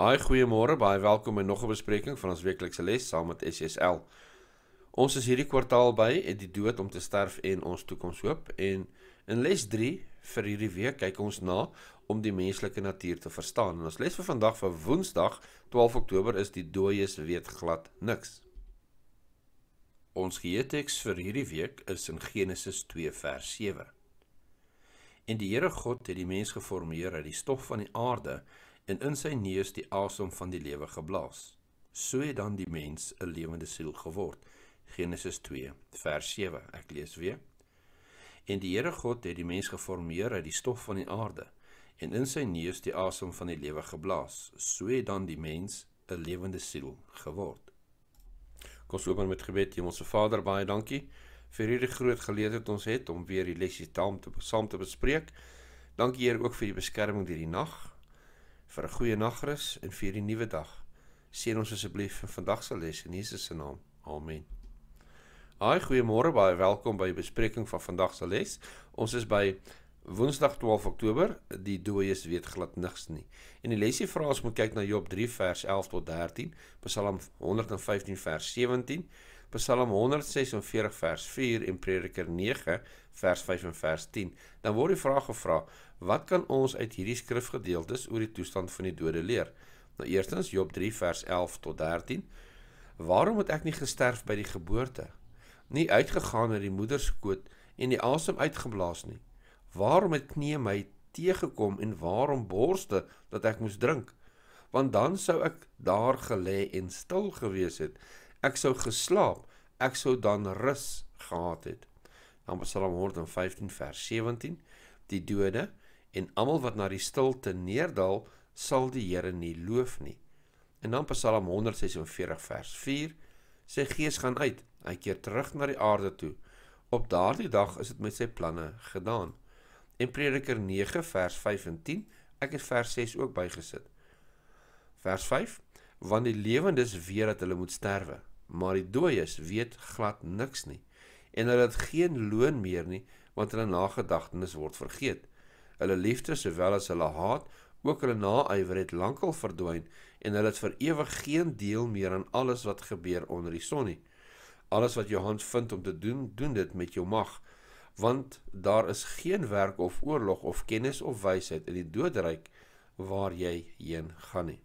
Haai, goeiemôre, baie welkom by nog 'n bespreking van ons weeklikse les saam met SSL. Ons is hierdie kwartaal by die dood om te sterf en ons toekomshoop en in les 3 vir hierdie week kyk ons na om die menslike natuur te verstaan. En ons les vir vandag vir Woensdag, 12 Oktober is die dooies weet glad niks. Ons geheeteks vir hierdie week is in Genesis 2 vers 7. En die Here God het die mens geformeer uit die stof van die aarde en in sy neus die asem van die lewe geblaas. So het dan die mens 'n lewende siel geword. Genesis 2 vers 7. Ek lees weer. En die Here God het die mens geformeer uit die stof van die aarde en in sy neus die asem van die lewe geblaas. So het dan die mens 'n lewende siel geword. Kom ons open met gebed. Hemelse Vader, baie dankie vir hierdie groot geleentheid ons het om weer die lesie saam te saam te bespreek. Dankie Here ook vir die beskerming deur die nag vir 'n goeie nagrus en vir die nuwe dag. Seën ons asseblief vir vandag se les in Jesus se naam. Amen. Haai, goeiemôre baie welkom by die bespreking van vandag se les. Ons is by Woensdag 12 Oktober, die dooies weet glad niks nie. En die lesie vra ons moet kyk na Job 3 vers 11 tot 13, Psalm 115 vers 17. Psalm 146 vers 4 en Prediker 9 vers 5 en vers 10, dan word die vraag gevra: Wat kan ons uit hierdie skrifgedeeltes oor die toestand van die dode leer? Nou eerstens Job 3 vers 11 tot 13: Waarom het ek nie gesterf by die geboorte nie, uitgegaan uit die moeder se skoot en die asem uitgeblaas nie? Waarom het knie my teëgekom en waarom borste dat ek moes drink? Want dan sou ek daar gelê en stil gewees het Ek sou geslaap, ek sou dan rus gehad het. Dan Psalm 115 vers 17 Die dode en almal wat na die stilte neerdal, sal die Here nie loof nie. En dan Psalm 146 vers 4 Sy gees gaan uit, hy keer terug na die aarde toe. Op daardie dag is dit met sy planne gedaan. En Prediker 9 vers 5 en 10, ek het vers 6 ook bygesit. Vers 5 want die lewendes weet dat hulle moet sterwe maar die dooies weet glad niks nie en hulle het geen loon meer nie want hulle nagedagtenis word vergeet hulle liefde sowel as hulle haat ook hulle naaiwer het lankal verdwyn en hulle het vir ewig geen deel meer aan alles wat gebeur onder die son nie alles wat jou hand vind om te doen doen dit met jou mag want daar is geen werk of oorlog of kennis of wysheid in die doodryk waar jy heen gaan nie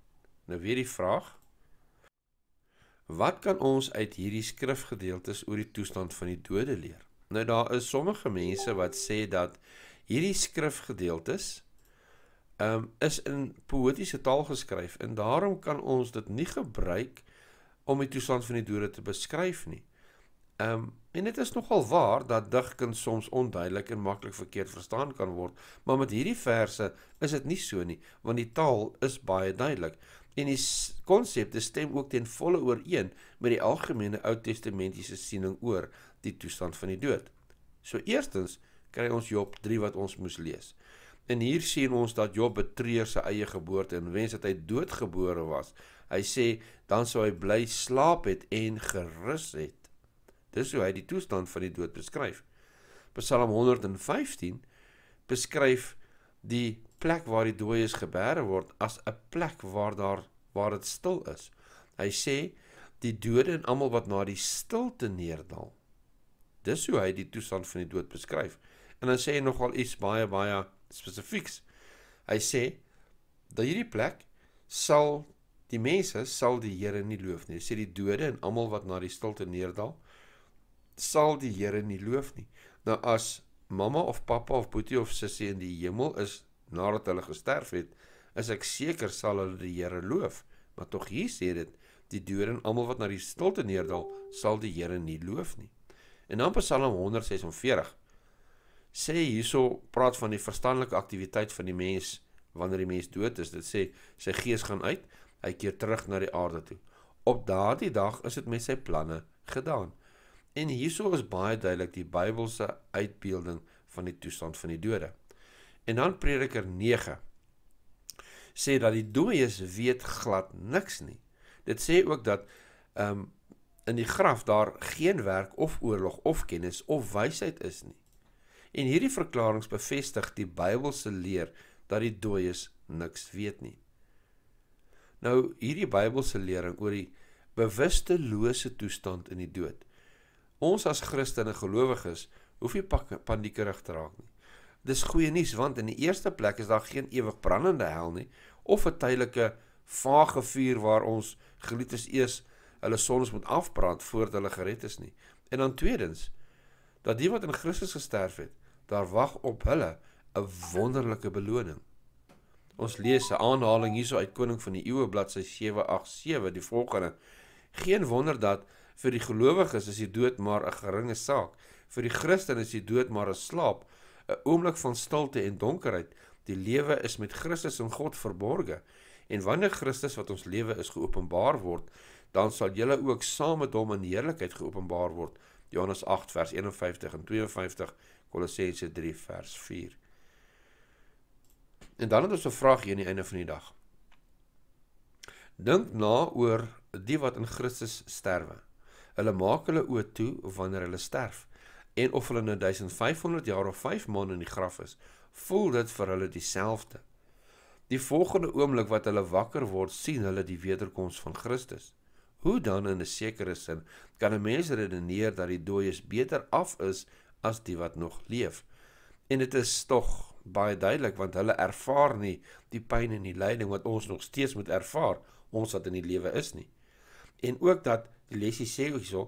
nou weer die vraag Wat kan ons uit hierdie skrifgedeeltes oor die toestand van die dode leer? Nou daar is sommige mense wat sê dat hierdie skrifgedeeltes ehm um, is in poetiese taal geskryf en daarom kan ons dit nie gebruik om die toestand van die dode te beskryf nie. Ehm um, en dit is nogal waar dat digkun soms onduidelik en maklik verkeerd verstaan kan word, maar met hierdie verse is dit nie so nie, want die taal is baie duidelik. En die konsepte stem ook ten volle ooreen met die algemene Ou Testamentiese siening oor die toestand van die dood. So eerstens kry ons Job 3 wat ons moes lees. En hier sien ons dat Job betreur sy eie geboorte en wens dat hy doodgebore was. Hy sê dan sou hy bly slaap het en gerus het. Dis hoe hy die toestand van die dood beskryf. Psalm 115 beskryf die plek waar die dooies geberg word as 'n plek waar daar waar dit stil is. Hy sê die dode en almal wat na die stilte neerdal. Dis hoe hy die toestand van die dood beskryf. En dan sê hy nogal iets baie baie spesifieks. Hy sê dat hierdie plek sal die mense sal die Here nie loof nie. Hy sê die dode en almal wat na die stilte neerdal sal die Here nie loof nie. Nou as mamma of pappa of boetie of sussie in die hemel is nadat hulle gesterf het, is ek seker sal hulle die Here loof. Maar tog hier sê dit, die dood en almal wat na die stilte neerdal, sal die Here nie loof nie. En dan Psalm 146 sê hierso praat van die verstandelike aktiwiteit van die mens wanneer die mens dood is. Dit sê sy gees gaan uit, hy keer terug na die aarde toe. Op daardie dag is dit met sy planne gedaan. En hierso is baie duidelik die Bybelse uitbeelding van die toestand van die dode. En dan Prediker 9 sê dat die dooies weet glad niks nie. Dit sê ook dat ehm um, in die graf daar geen werk of oorlog of kennis of wysheid is nie. En hierdie verklaring bevestig die Bybelse leer dat die dooies niks weet nie. Nou hierdie Bybelse lering oor die bewusstellose toestand in die dood Ons as Christene gelowiges hoef nie paniekerig te raak nie. Dis goeie nuus want in die eerste plek is daar geen ewig brandende hel nie of 'n tydelike vage vuur waar ons geliefdes eers hulle sondes moet afbrand voordat hulle gered is nie. En dan tweedens dat die wat in Christus gesterf het, daar wag op hulle 'n wonderlike beloning. Ons lees 'n aanhaling hierso uit Koning van die Eeue bladsy 787 die volgende: Geen wonder dat Vir die gelowiges is die dood maar 'n geringe saak. Vir die Christen is die dood maar 'n slaap, 'n oomblik van stilte en donkerheid. Die lewe is met Christus en God verborge. En wanneer Christus wat ons lewe is geopenbaar word, dan sal julle ook saam met hom in heerlikheid geopenbaar word. Johannes 8 vers 51 en 52, Kolossense 3 vers 4. En dan het ons 'n vraag hier aan die einde van die dag. Dink na oor die wat in Christus sterwe. Hulle maak hulle oë toe wanneer hulle sterf en of hulle nou 1500 jaar of 5 maande in die graf is, voel dit vir hulle dieselfde. Die volgende oomblik wat hulle wakker word, sien hulle die wederkoms van Christus. Hoe dan in 'n sekere sin kan 'n mens redeneer dat die dooies beter af is as die wat nog leef? En dit is tog baie duidelik want hulle ervaar nie die pyn en die lyding wat ons nog steeds moet ervaar ons wat in die lewe is nie. En ook dat Die lesie sê hierso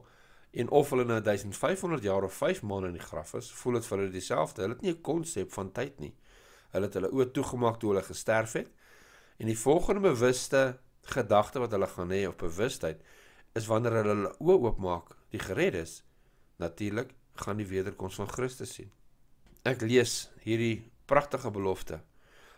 en of hulle nou 1500 jaar of 5 maande in die graf is, voel dit vir hulle dieselfde. Hulle het nie 'n konsep van tyd nie. Hulle het hulle oë toegemaak toe hulle gesterf het. En die volgende bewuste gedagte wat hulle gaan hê op bewustheid is wanneer hulle hulle oë oopmaak, die gered is natuurlik gaan die wederkoms van Christus sien. Ek lees hierdie pragtige belofte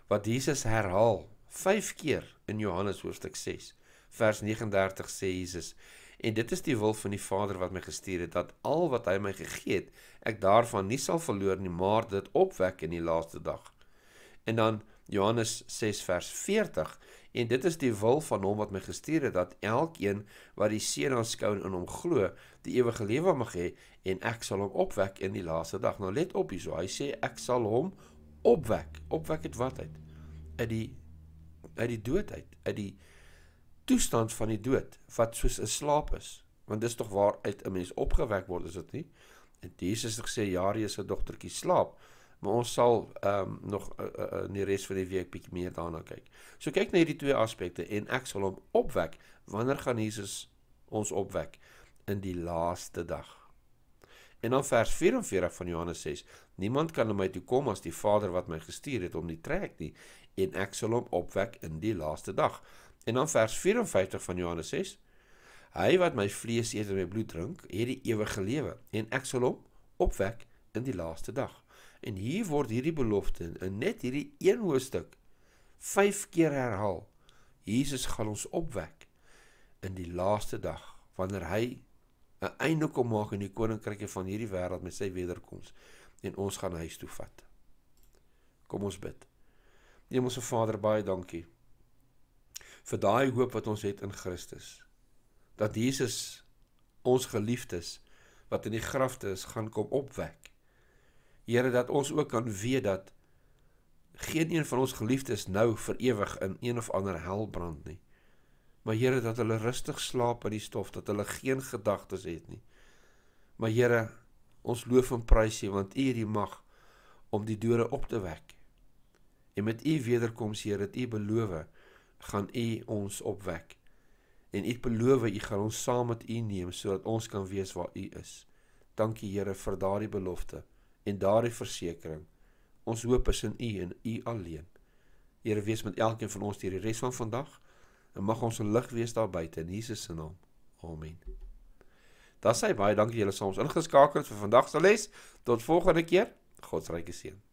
wat Jesus herhaal 5 keer in Johannes hoofstuk 6 vers 39 sê Jesus en dit is die wil van die Vader wat my gestuur het dat al wat hy my gegee het, ek daarvan nie sal verloor nie, maar dit opwek in die laaste dag. En dan Johannes 6 vers 40 en dit is die wil van hom wat my gestuur het dat elkeen wat die Seun aanskou en in hom glo, die ewige lewe mag hê en ek sal hom opwek in die laaste dag. Nou let op hierso, hy sê ek sal hom opwek. Opwek het wat uit? Uit die uit die doodheid, uit die toestand van die dood wat soos 'n slaap is want dis tog waar uit 'n mens opgewek word is dit nie en Jesus het gesê Jaarie se dogtertjie slaap maar ons sal ehm um, nog uh, uh, in die res van die week bietjie meer daarna kyk so kyk na hierdie twee aspekte en ek sal hom opwek wanneer gaan Jesus ons opwek in die laaste dag en dan vers 44 van Johannes 6 niemand kan na my toe kom as die Vader wat my gestuur het hom nie trek nie en ek sal hom opwek in die laaste dag En dan vers 54 van Johannes 6. Hy wat my vlees eet en my bloed drink, het die ewige lewe en ek sal hom opwek in die laaste dag. En hier word hierdie belofte in net hierdie een hoofstuk 5 keer herhaal. Jesus gaan ons opwek in die laaste dag wanneer hy 'n einde kom maak aan die koninkryke van hierdie wêreld met sy wederkoms en ons gaan huis toe vat. Kom ons bid. Hemelse Vader, baie dankie vir daai hoop wat ons het in Christus. Dat Jesus ons geliefdes wat in die grafte is gaan kom opwek. Here dat ons ook kan weet dat geen een van ons geliefdes nou vir ewig in een of ander hel brand nie. Maar Here dat hulle rustig slaap in die stof, dat hulle geen gedagtes het nie. Maar Here, ons loof en prys U want U het die mag om die dode op te wek. En met U wederkoms Here, dit U belofte gaan U ons opwek. En U beloof U gaan ons saam met U neem sodat ons kan weet waar U is. Dankie Here vir daardie belofte en daardie versekering. Ons hoop is in U en U alleen. Here wees met elkeen van ons hierdie res van vandag en mag ons 'n lig wees daar buite in Jesus se naam. Amen. Daar sê baie dankie julle soms ingeskakel het vir vandag se les. Tot volgende keer. God se ryke seën.